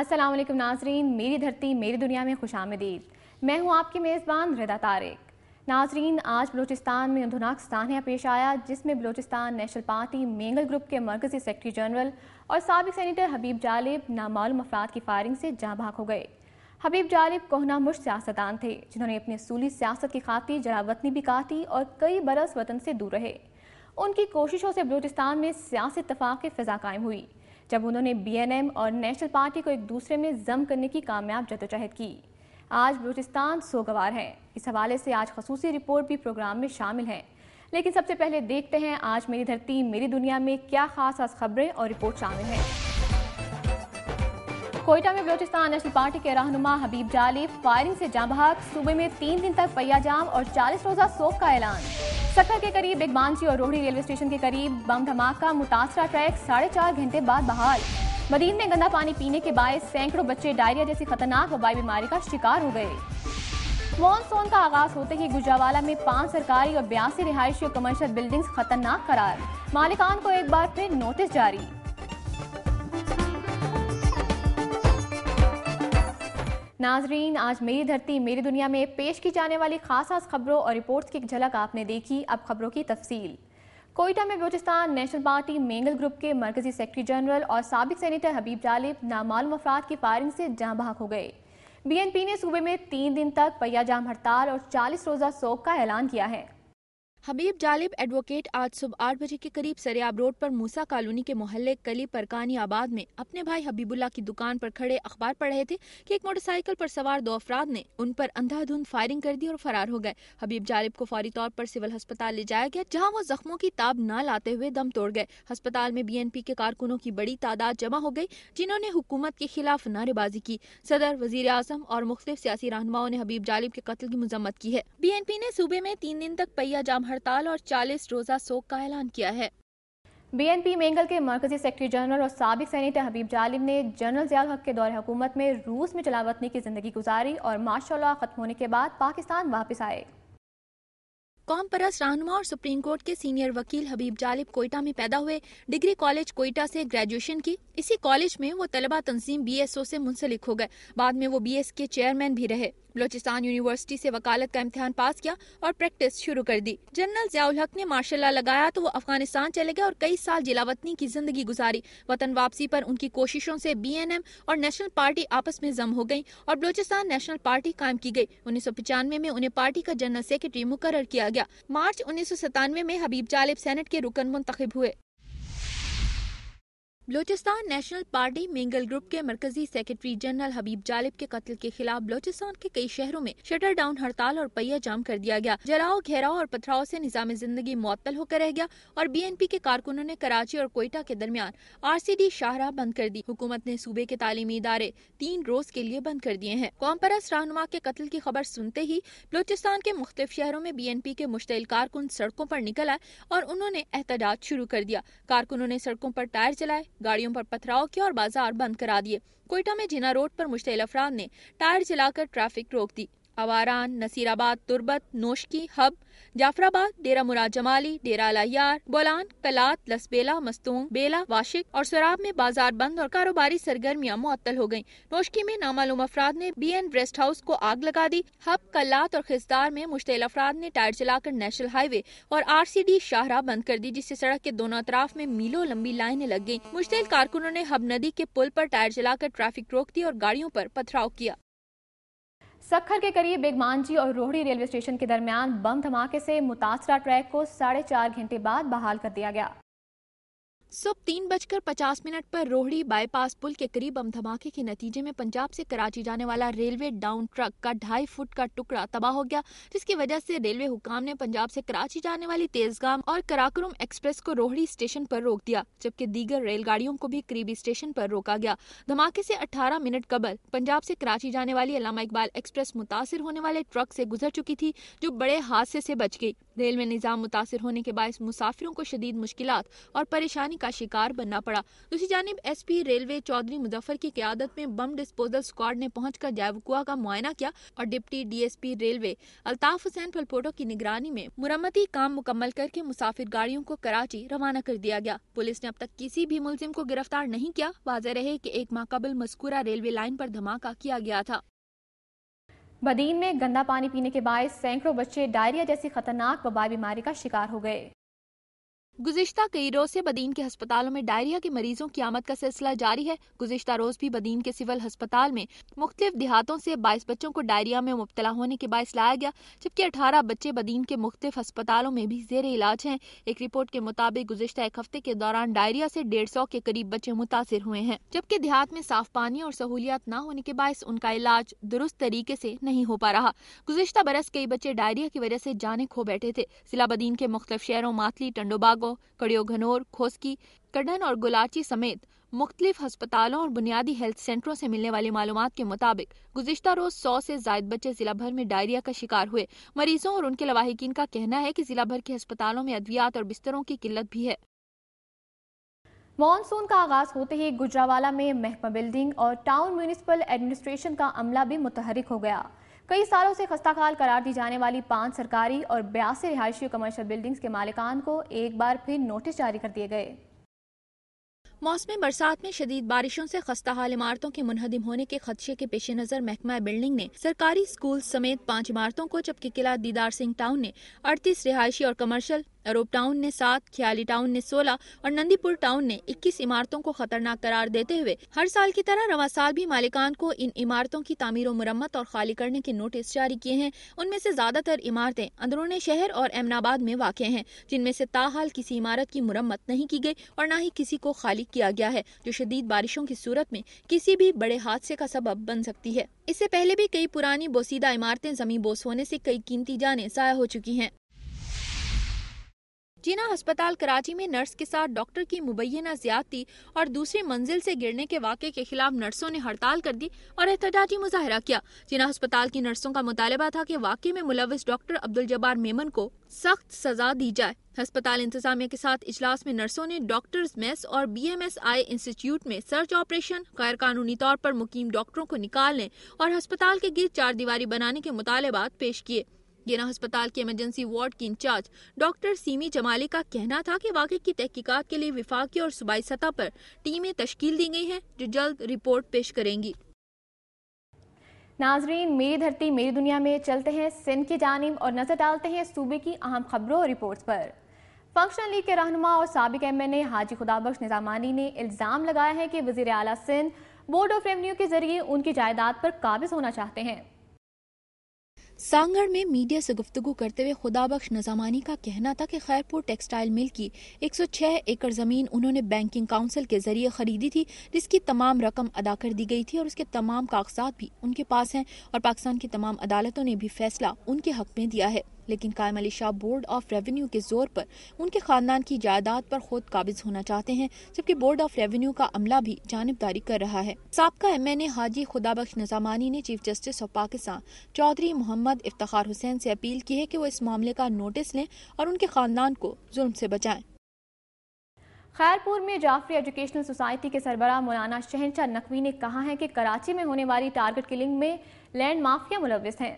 अस्सलाम वालेकुम नाजरीन मेरी धरती मेरी दुनिया में खुश आमदीद मैं हूँ आपकी मेज़बान रदा तारिक नाजरीन आज बलूचिस्तान में अंधनाक सान्या पेश आया जिसमें Balochistan national party Mengal group के मरकजी सेक्रटरी जनरल और सबक सैनिटर हबीब जालिब नामालूम अफराद की फायरिंग से जहाँ भाग हो गए हबीब जालिब कोहना मुश सियासतदान थे जिन्होंने अपनी असूली सियासत की खातिर जरावतनी भी काटी और कई बरस वतन से दूर रहे उनकी कोशिशों से बलूचिस्तान में सियासी इतफाक़ फ़िज़ा कायम हुई जब उन्होंने बीएनएम और नेशनल पार्टी को एक दूसरे में जम करने की कामयाब जदोजहद की आज बलूचिस्तान सोगवार है इस हवाले से आज खसूसी रिपोर्ट भी प्रोग्राम में शामिल है लेकिन सबसे पहले देखते हैं आज मेरी धरती मेरी दुनिया में क्या खास खास खबरें और रिपोर्ट शामिल हैं कोयटा में बलोचिस्तान नेशनल पार्टी के रहनुमा हबीब जालिफ फायरिंग से जाँ बहक सूबे में तीन दिन तक पहिया जाम और 40 रोजा सोख का ऐलान सक्कर के करीब बिगबांची और रोहड़ी रेलवे स्टेशन के करीब बम धमाका मुतासरा ट्रैक साढ़े चार घंटे बाद बहाल मदीन में गंदा पानी पीने के बायस सैकड़ों बच्चे डायरिया जैसी खतरनाक वबाई बीमारी का शिकार हो गए मॉनसून का आगाज होते ही गुजरावाला में पांच सरकारी और बयासी रिहायशी और कमर्शियल बिल्डिंग्स खतरनाक करार मालिकान को एक बार फिर नोटिस जारी नाजरीन आज मेरी धरती मेरी दुनिया में पेश की जाने वाली खास खास खबरों और रिपोर्ट्स की झलक आपने देखी अब खबरों की तफसील कोयटा में Balochistan national party Mengal group के मरकजी सेक्रेटरी जनरल और सबक सैनिटर हबीब जालिब नामालूम अफराद की फायरिंग से जहाँ बहक हो गए बीएनपी ने सूबे में तीन दिन तक पहिया जाम हड़ताल और चालीस रोज़ा सोक का ऐलान किया है हबीब जालिब एडवोकेट आज सुबह आठ बजे के करीब सरियाब रोड पर मूसा कॉलोनी के मोहल्ले कली परकानी आबाद में अपने भाई हबीबुल्ला की दुकान पर खड़े अखबार पढ़ रहे थे कि एक मोटरसाइकिल पर सवार दो अफराद ने उन पर अंधाधुंध फायरिंग कर दी और फरार हो गए हबीब जालिब को फौरी तौर पर सिविल अस्पताल ले जाया गया जहाँ वो जख्मों की ताब न लाते हुए दम तोड़ गए अस्पताल में बी एन पी के कारकुनों की बड़ी तादाद जमा हो गई जिन्होंने हुकूमत के खिलाफ नारेबाजी की सदर वजीर आजम और मुख्तलिफ सियासी रहनुमाओं ने हबीब जालिब के कत्ल की मजम्मत की है बी एन पी ने सूबे में तीन दिन तक पहिया जाम हड़ताल और 40 रोजा सोक का ऐलान किया है बीएनपी मेंगल के मरकजी सेक्रेटरी जनरल और सबक सैनिटर हबीब जालिम ने जनरल जिया हक के दौरे हुकूमत में रूस में चलावतनी की जिंदगी गुजारी और माशाला खत्म होने के बाद पाकिस्तान वापस आए कौम परस रहनुमा और सुप्रीम कोर्ट के सीनियर वकील हबीब जालिब कोयटा में पैदा हुए डिग्री कॉलेज कोयटा से ग्रेजुएशन की इसी कॉलेज में वो तलबा तंजीम बी एस ओ से मुंसलिक हो गए बाद में वो बी एस के चेयरमैन भी रहे बलोचिस्तान यूनिवर्सिटी से वकालत का इम्तिहान पास किया और प्रैक्टिस शुरू कर दी जनरल जयाउल हक ने मार्शल लगाया तो वो अफगानिस्तान चले गए और कई साल जिलावतनी की जिंदगी गुजारी वतन वापसी पर उनकी कोशिशों से बी एन एम और नेशनल पार्टी आपस में जम हो गई और बलोचिस्तान नेशनल पार्टी कायम की गई उन्नीस सौ पचानवे में उन्हें पार्टी का जनरल सेक्रेटरी मुकर किया गया मार्च उन्नीस सौ सतानवे में हबीब जालिब सेनेट के रुकन मुंतब हुए Balochistan national party Mengal group के मरकजी सेक्रेटरी जनरल हबीब जालिब के कत्ल के खिलाफ बलोचिस्तान के कई शहरों में शटर डाउन हड़ताल और पहिया जाम कर दिया गया जलाओ घेराव और पथराव से निजाम जिंदगी मअतल होकर रह गया और बीएनपी के कारकुनों ने कराची और कोयटा के दरमियान आर सी डी शाहराह बंद कर दी हुकूमत ने सूबे के तालीमी इदारे तीन रोज के लिए बंद कर दिए हैं कॉम्परस रहनुमा के कत्ल की खबर सुनते ही बलोचिस्तान के मुख्तलिफ शहरों में बी एन पी के मुश्तिल कारकुन सड़कों आरोप निकल आए और उन्होंने एहतजाज शुरू कर दिया कारकुनों ने सड़कों आरोप टायर चलाए गाड़ियों पर पथराव किया और बाजार बंद करा दिए कोयटा में जिना रोड पर मुश्तिल अफराद ने टायर जलाकर ट्रैफिक रोक दी अवारान नसीराबाद तुरबत नोशकी हब जाफराबाद डेरा मुराद जमाली डेरा लाहियार बोलान कलात लसबेला मस्तूंग बेला वाशिक और सराब में बाजार बंद और कारोबारी सरगर्मियां मुअत्तल हो गयी नोशकी में नामालूम अफराद ने बी एन रेस्ट हाउस को आग लगा दी हब कलात और खिजदार में मुश्तिल अफराद ने टायर चलाकर नेशनल हाईवे और आर सी डी शाहरा बंद कर दी जिससे सड़क के दोनों अतराफ में मीलों लंबी लाइने लग गयी मुश्तिल कारकुनों ने हब नदी के पुल पर टायर चलाकर ट्रैफिक रोक दी और गाड़ियों पर पथराव किया सखर के करीब बेगमांझी और रोहड़ी रेलवे स्टेशन के दरमियान बम धमाके से मुतासरा ट्रैक को साढ़े चार घंटे बाद बहाल कर दिया गया सुबह तीन बजकर पचास मिनट पर रोहड़ी बाईपास पुल के करीब बम धमाके के नतीजे में पंजाब से कराची जाने वाला रेलवे डाउन ट्रक का ढाई फुट का टुकड़ा तबाह हो गया जिसकी वजह से रेलवे हुकाम ने पंजाब से कराची जाने वाली तेजगाम और कराकुरम एक्सप्रेस को रोहड़ी स्टेशन पर रोक दिया जबकि दीगर रेलगाड़ियों को भी करीबी स्टेशन पर रोका गया धमाके से अठारह मिनट कबल पंजाब से कराची जाने वाली अलामा इकबाल एक्सप्रेस मुतासर होने वाले ट्रक से गुजर चुकी थी जो बड़े हादसे से बच गई रेलवे निज़ाम मुतासर होने के बायस मुसाफिरों को शदीद मुश्किल और परेशानी का शिकार बनना पड़ा दूसरी जानब S P railway Chaudhry Muzaffar की क्यादत में बम डिस्पोजल स्क्वाड ने पहुँच कर जायवकुआ का मुआयना किया और deputy D S P railway Altaf Hussain Phalpoto की निगरानी में मुरम्मती काम मुकम्मल करके मुसाफिर गाड़ियों को कराची रवाना कर दिया गया पुलिस ने अब तक किसी भी मुलजिम को गिरफ्तार नहीं किया वाजह रहे की एक माकबल मस्कुरा मस्कूरा रेलवे लाइन आरोप धमाका किया गया था बदीन में गंदा पानी पीने के बायस सैकड़ों बच्चे डायरिया जैसी खतरनाक वबाई बीमारी का शिकार हो गए गुजशत कई रोज से बदीन के अस्पतालों में डायरिया के मरीजों की आमद का सिलसिला जारी है गुजशत रोज भी बदीन के सिविल अस्पताल में मुख्तलिफ देहातों से बाईस बच्चों को डायरिया में मुबतला होने के बायस लाया गया जबकि अठारह बच्चे बदीन के मुख्तलिफ अस्पतालों में भी जेर इलाज हैं एक रिपोर्ट के मुताबिक गुजशत एक हफ्ते के दौरान डायरिया से डेढ़ सौ के करीब बच्चे मुतासर हुए हैं जबकि देहात में साफ पानी और सहूलियात न होने के बायस उनका इलाज दुरुस्त तरीके से नहीं हो पा रहा गुजशत बरस कई बच्चे डायरिया की वजह से जाने खो बैठे थे जिला बदीन के मुख्तलिफ शहरों मातली टंडोबाग कस्बों कड़ियोघनौर खोसकी कडन और गुलाची समेत मुख्तलिफ हस्पतालों और बुनियादी हेल्थ सेंटरों से मिलने वाली मालूम के मुताबिक गुजशत रोज सौ से जायद बच्चे जिला भर में डायरिया का शिकार हुए मरीजों और उनके लवाहिकीन का कहना है कि जिला भर के अस्पतालों में अद्वियात और बिस्तरों की किल्लत भी है मानसून का आगाज होते ही गुजरावाला में महकमा बिल्डिंग और टाउन म्यूनिसिपल एडमिनिस्ट्रेशन का अमला भी मुतहरक हो गया कई सालों से खस्ताखाल करार दी जाने वाली पांच सरकारी और बयासी रिहायशी कमर्शियल बिल्डिंग्स के मालिकान को एक बार फिर नोटिस जारी कर दिए गए मौसम बरसात में शदीद बारिशों से खस्ता हाल इमारतों के मुनहदम होने के खदशे के पेश नज़र महकमा बिल्डिंग ने सरकारी स्कूल समेत पाँच इमारतों को जबकि किला दीदार सिंह टाउन ने अड़तीस रिहायशी और कमर्शल अरोप टाउन ने सात ख्याली टाउन ने सोलह और नंदीपुर टाउन ने इक्कीस इमारतों को खतरनाक करार देते हुए हर साल की तरह रवा साल भी मालिकान को इन इमारतों की तमीर मरम्मत और खाली करने के नोटिस जारी किए हैं उनमें से ज्यादातर इमारतें अंदरूनी शहर और अहमदाबाद में वाक़ हैं जिनमें से ताहाल किसी इमारत की मरम्मत नहीं की गई और न ही किसी को खाली किया गया है जो शदीद बारिशों की सूरत में किसी भी बड़े हादसे का सबब बन सकती है इससे पहले भी कई पुरानी बोसीदा इमारतें जमीन बोस होने से कई कीमती जाने ज़ाया हो चुकी हैं जीना अस्पताल कराची में नर्स के साथ डॉक्टर की मुबैना ज्यादती और दूसरी मंजिल से गिरने के वाक़े के खिलाफ नर्सों ने हड़ताल कर दी और एहतजाजी मुजाहरा किया जीना अस्पताल की नर्सों का मुतालबा था कि वाक़े में मुलविस डॉक्टर अब्दुल जब्बार मेमन को सख्त सजा दी जाए अस्पताल इंतजामिया के साथ इजलास में नर्सों ने डॉक्टर्स मेस और B M S I institute में सर्च ऑपरेशन गैर कानूनी तौर पर मुकीम डॉक्टरों को निकालने और अस्पताल के गिर चार दीवारी बनाने के मुतालबात पेश किए गेना अस्पताल के इमरजेंसी वार्ड की इंचार्ज डॉक्टर सीमी जमाली का कहना था कि वाक़े की तहकीकात के लिए विफाक और सूबाई सतह पर टीमें तश्कील दी गई हैं जो जल्द रिपोर्ट पेश करेंगी नाजरीन मेरी धरती मेरी दुनिया में चलते हैं सिंध की जानब और नजर डालते हैं सूबे की अहम खबरों और रिपोर्ट्स पर फंक्शन लीग के रहनुमा और सबक एम एन ए हाजी खुदाबख्श निजामानी ने इल्ज़ाम लगाया है कि वजीर अला सिंध बोर्ड ऑफ रेवन्यू के जरिए उनकी जायदाद पर काबिज होना चाहते हैं सांगढ़ में मीडिया से गुफ्तगु करते हुए खुदाबख्श नजामानी का कहना था कि खैरपुर टेक्सटाइल मिल की 106 एकड़ ज़मीन उन्होंने बैंकिंग काउंसिल के जरिए ख़रीदी थी जिसकी तमाम रकम अदा कर दी गई थी और उसके तमाम कागजात भी उनके पास हैं और पाकिस्तान की तमाम अदालतों ने भी फैसला उनके हक में दिया है लेकिन Qaim Ali Shah board of revenue के जोर पर उनके खानदान की जायदाद पर खुद काबिज होना चाहते हैं जबकि बोर्ड ऑफ रेवेन्यू का अमला भी जानबदारी कर रहा है सबका एम एन ए हाजी खुदाबख्श नजामानी ने chief justice of Pakistan Chaudhry Mohammad Iftikhar Hussain से अपील की है कि वो इस मामले का नोटिस लें और उनके खानदान को जुर्म से बचाएं खैरपुर में जाफरी एजुकेशनल सोसाइटी के सरबरा मौलाना शहनशाह नकवी ने कहा है कि कराची में होने वाली टारगेट किलिंग में लैंड माफिया मुलविस हैं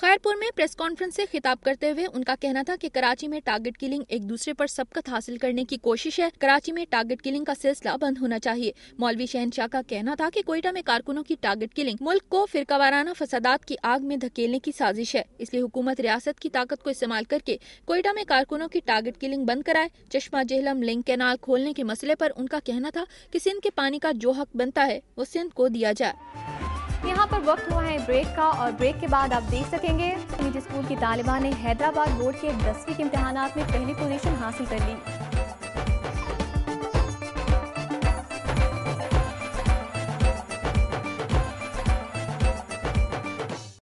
खैरपुर में प्रेस कॉन्फ्रेंस से खिताब करते हुए उनका कहना था कि कराची में टारगेट किलिंग एक दूसरे पर सबकत हासिल करने की कोशिश है कराची में टारगेट किलिंग का सिलसिला बंद होना चाहिए मौलवी शहनशाह का कहना था कि कोयटा में कारकुनों की टारगेट किलिंग मुल्क को फिरकावाराना फसादात की आग में धकेलने की साजिश है इसलिए हुकूमत रियासत की ताकत को इस्तेमाल करके कोयटा में कारकुनों की टारगेट किलिंग बंद कराए चश्मा जेहलम लिंक कैनाल खोलने के मसले आरोप उनका कहना था की सिंध के पानी का जो हक बनता है वो सिंध को दिया जाए यहाँ पर वक्त हुआ है ब्रेक का और ब्रेक के बाद आप देख सकेंगे निजी स्कूल की तालिबा ने हैदराबाद बोर्ड के दसवीं के इम्तहान में पहली पोजीशन हासिल कर ली